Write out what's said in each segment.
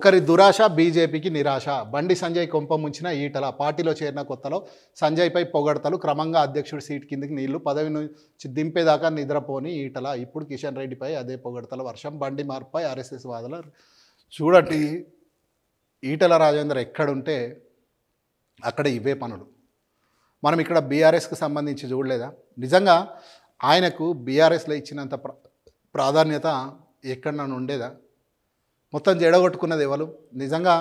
ఒకరి దురాశ బీజేపీకి నిరాశ బండి సంజయ్ కొంప ముంచిన ఈటల పార్టీలో చేరిన కొత్తలో సంజయ్పై పొగడతలు క్రమంగా అధ్యక్షుడి సీట్ కిందికి నీళ్లు పదవి నుంచి దింపేదాకా నిద్రపోని ఈటల ఇప్పుడు కిషన్ రెడ్డిపై అదే పొగడతల వర్షం బండి మార్పై ఆర్ఎస్ఎస్ వాదన చూడండి ఈటల రాజేందర్ ఎక్కడుంటే అక్కడ ఇవే పనులు మనం ఇక్కడ బీఆర్ఎస్కి సంబంధించి చూడలేదా నిజంగా ఆయనకు బీఆర్ఎస్లో ఇచ్చినంత ప్రాధాన్యత ఎక్కడ నన్ను ఉండేదా మొత్తం జడగొట్టుకున్నది ఎవరు నిజంగా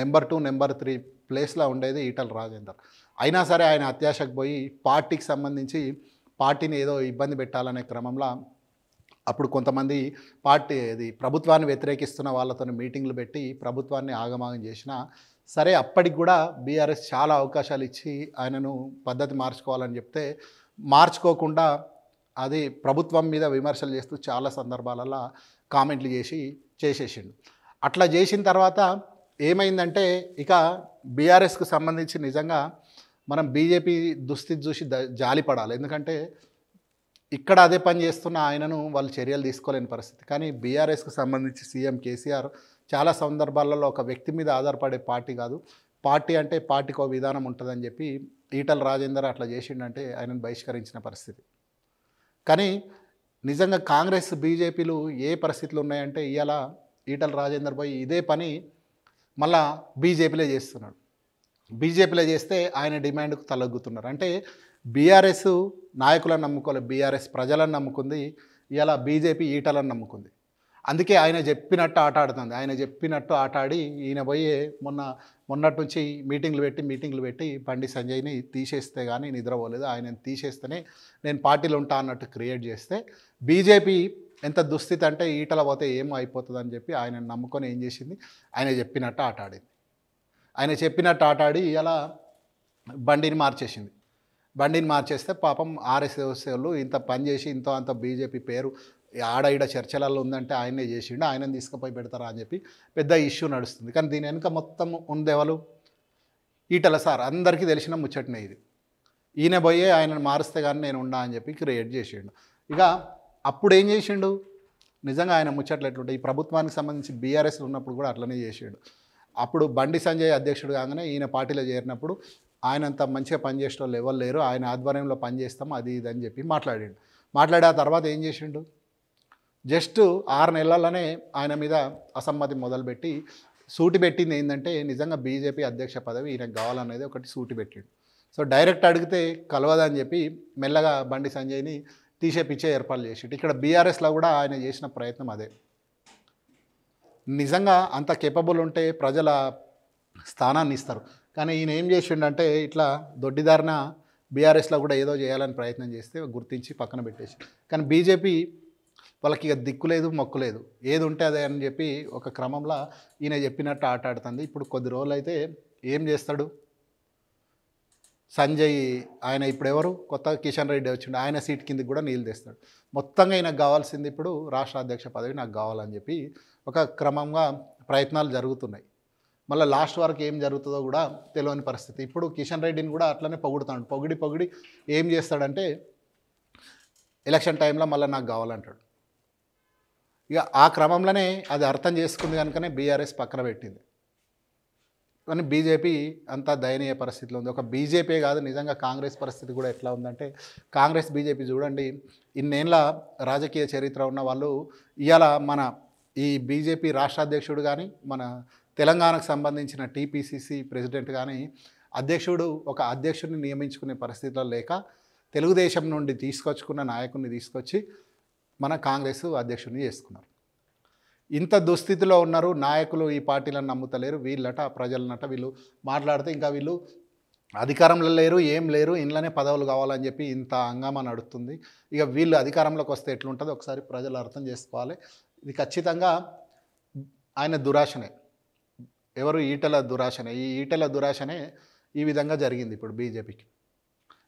నెంబర్ టూ నెంబర్ త్రీ ప్లేస్లో ఉండేది ఈటల రాజేందర్ అయినా సరే ఆయన అత్యాశకు పోయి పార్టీకి సంబంధించి పార్టీని ఏదో ఇబ్బంది పెట్టాలనే క్రమంలో అప్పుడు కొంతమంది పార్టీ ఇది ప్రభుత్వాన్ని వ్యతిరేకిస్తున్న వాళ్ళతో మీటింగ్లు పెట్టి ప్రభుత్వాన్ని ఆగమాగం చేసిన సరే అప్పటికి కూడా బీఆర్ఎస్ చాలా అవకాశాలు ఇచ్చి ఆయనను పద్ధతి మార్చుకోవాలని చెప్తే మార్చుకోకుండా అది ప్రభుత్వం మీద విమర్శలు చేస్తూ చాలా సందర్భాలలో కామెంట్లు చేసి చేసేసిండు అట్లా చేసిన తర్వాత ఏమైందంటే ఇక బీఆర్ఎస్కు సంబంధించి నిజంగా మనం బీజేపీ దుస్థితి చూసి జాలి పడాలి ఎందుకంటే ఇక్కడ అదే పని చేస్తున్న ఆయనను వాళ్ళు చర్యలు తీసుకోలేని పరిస్థితి కానీ బీఆర్ఎస్కు సంబంధించి సీఎం కేసీఆర్ చాలా సందర్భాలలో ఒక వ్యక్తి మీద ఆధారపడే పార్టీ కాదు పార్టీ అంటే పార్టీకి ఒక విధానం ఉంటుందని చెప్పి ఈటల రాజేందర్ అట్లా చేసిండంటే ఆయనను బహిష్కరించిన పరిస్థితి కానీ నిజంగా కాంగ్రెస్ బీజేపీలు ఏ పరిస్థితులు ఉన్నాయంటే ఇవాళ ఈటల రాజేందర్ భాయ్ ఇదే పని మళ్ళా బీజేపీలే చేస్తున్నాడు బీజేపీలో చేస్తే ఆయన డిమాండ్కు తలగ్గుతున్నారు అంటే బీఆర్ఎస్ నాయకులను నమ్ముకోలేదు బీఆర్ఎస్ ప్రజలను నమ్ముకుంది ఇలా బీజేపీ ఈటలను నమ్ముకుంది అందుకే ఆయన చెప్పినట్టు ఆట ఆడుతుంది ఆయన చెప్పినట్టు ఆట ఆడి ఈయన పోయి మొన్న మొన్నటి నుంచి మీటింగ్లు పెట్టి మీటింగ్లు పెట్టి బండి సంజయ్ని తీసేస్తే కానీ నిద్రపోలేదు ఆయన తీసేస్తేనే నేను పార్టీలో ఉంటా అన్నట్టు క్రియేట్ చేస్తే బీజేపీ ఎంత దుస్థితి అంటే ఈటల పోతే ఏం అయిపోతుందని చెప్పి ఆయన నమ్ముకొని ఏం చేసింది ఆయన చెప్పినట్టు ఆట ఆడింది ఆయన చెప్పినట్టు ఆట ఆడి ఇలా బండిని మార్చేసింది బండిని మార్చేస్తే పాపం ఆర్ఎస్ఎస్ వాళ్ళు ఇంత పని చేసి ఇంత అంత బీజేపీ పేరు ఆడ ఈడ చర్చలలో ఉందంటే ఆయనే చేసిండు ఆయనని తీసుకుపోయి పెడతారా అని చెప్పి పెద్ద ఇష్యూ నడుస్తుంది కానీ దీని వెనుక మొత్తం ఉందేవాళ్ళు ఈటల సార్ అందరికీ తెలిసిన ముచ్చటినే ఇది ఈయన పోయే ఆయనను మారిస్తే కానీ నేను ఉన్నా అని చెప్పి క్రియేట్ చేసిండు ఇక అప్పుడు ఏం చేసిండు నిజంగా ఆయన ముచ్చట్లు ఎట్లుంటే ఈ ప్రభుత్వానికి సంబంధించి బీఆర్ఎస్లు ఉన్నప్పుడు కూడా అట్లనే చేసాడు అప్పుడు బండి సంజయ్ అధ్యక్షుడు కాగానే ఈయన పార్టీలో చేరినప్పుడు ఆయనంత మంచిగా పనిచేసే వాళ్ళు ఎవరు లేరు ఆయన ఆధ్వర్యంలో పనిచేస్తాం అది ఇది అని చెప్పి మాట్లాడాడు మాట్లాడే తర్వాత ఏం చేసిండు జస్ట్ ఆరు నెలలనే ఆయన మీద అసమ్మతి మొదలుపెట్టి సూటి పెట్టింది ఏంటంటే నిజంగా బీజేపీ అధ్యక్ష పదవి ఈయనకు కావాలనేది ఒకటి సూటి పెట్టిండు సో డైరెక్ట్ అడిగితే కలవదని చెప్పి మెల్లగా బండి సంజయ్ని తీసే పిచ్చే ఏర్పాటు చేసిండు ఇక్కడ బీఆర్ఎస్లో కూడా ఆయన చేసిన ప్రయత్నం అదే నిజంగా అంత కేపబుల్ ఉంటే ప్రజల స్థానాన్ని ఇస్తారు కానీ ఈయన ఏం చేసిండంటే ఇట్లా దొడ్డిదారిన బీఆర్ఎస్లో కూడా ఏదో చేయాలని ప్రయత్నం చేస్తే గుర్తించి పక్కన పెట్టేసి కానీ బీజేపీ వాళ్ళకి ఇక దిక్కు లేదు మొక్కు లేదు ఏది ఉంటే అదే అని చెప్పి ఒక క్రమంలో ఈయన చెప్పినట్టు ఆట ఆడుతుంది ఇప్పుడు కొద్ది రోజులు అయితే ఏం చేస్తాడు సంజయ్ ఆయన ఇప్పుడు ఎవరు కొత్త కిషన్ రెడ్డి వచ్చిండు ఆయన సీట్ కిందకి కూడా నీళ్ళు తెస్తాడు మొత్తంగా ఈయనకు కావాల్సింది ఇప్పుడు రాష్ట్ర అధ్యక్ష పదవి నాకు కావాలని చెప్పి ఒక క్రమంగా ప్రయత్నాలు జరుగుతున్నాయి మళ్ళీ లాస్ట్ వరకు ఏం జరుగుతుందో కూడా తెలియని పరిస్థితి ఇప్పుడు కిషన్ రెడ్డిని కూడా అట్లనే పొగుడుతాడు పొగిడి పొగిడి ఏం చేస్తాడంటే ఎలక్షన్ టైంలో మళ్ళీ నాకు కావాలంటాడు ఇక ఆ క్రమంలోనే అది అర్థం చేసుకుంది కనుకనే బీఆర్ఎస్ పక్కన పెట్టింది కానీ బీజేపీ అంతా దయనీయ పరిస్థితిలో ఉంది ఒక బీజేపీ కాదు నిజంగా కాంగ్రెస్ పరిస్థితి కూడా ఎట్లా ఉందంటే కాంగ్రెస్ బీజేపీ చూడండి ఇన్నేళ్ళ రాజకీయ చరిత్ర ఉన్న వాళ్ళు ఇవాళ మన ఈ బీజేపీ రాష్ట్రాధ్యక్షుడు కానీ మన తెలంగాణకు సంబంధించిన టీపీసీసీ ప్రెసిడెంట్ కానీ అధ్యక్షుడు ఒక అధ్యక్షుడిని నియమించుకునే పరిస్థితుల్లో లేక తెలుగుదేశం నుండి తీసుకొచ్చుకున్న నాయకుడిని తీసుకొచ్చి మన కాంగ్రెస్ అధ్యక్షుడిని చేసుకున్నారు ఇంత దుస్థితిలో ఉన్నారు నాయకులు ఈ పార్టీలను నమ్ముతలేరు వీళ్ళట ప్రజలనట వీళ్ళు మాట్లాడితే ఇంకా వీళ్ళు అధికారంలో లేరు ఏం లేరు ఇంట్లోనే పదవులు కావాలని చెప్పి ఇంత అంగమా నడుస్తుంది ఇక వీళ్ళు అధికారంలోకి వస్తే ఎట్లుంటుంది ఒకసారి ప్రజలు అర్థం చేసుకోవాలి ఇది ఖచ్చితంగా ఆయన దురాశనే ఎవరు ఈటల దురాశనే ఈ ఈటల దురాశనే ఈ విధంగా జరిగింది ఇప్పుడు బీజేపీకి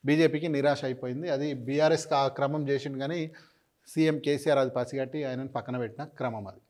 బీజేపీకి నిరాశ అయిపోయింది అది బీఆర్ఎస్ ఆ క్రమం చేసింది కానీ సీఎం కేసీఆర్ అది పసిగట్టి ఆయనను పక్కన పెట్టిన క్రమం అది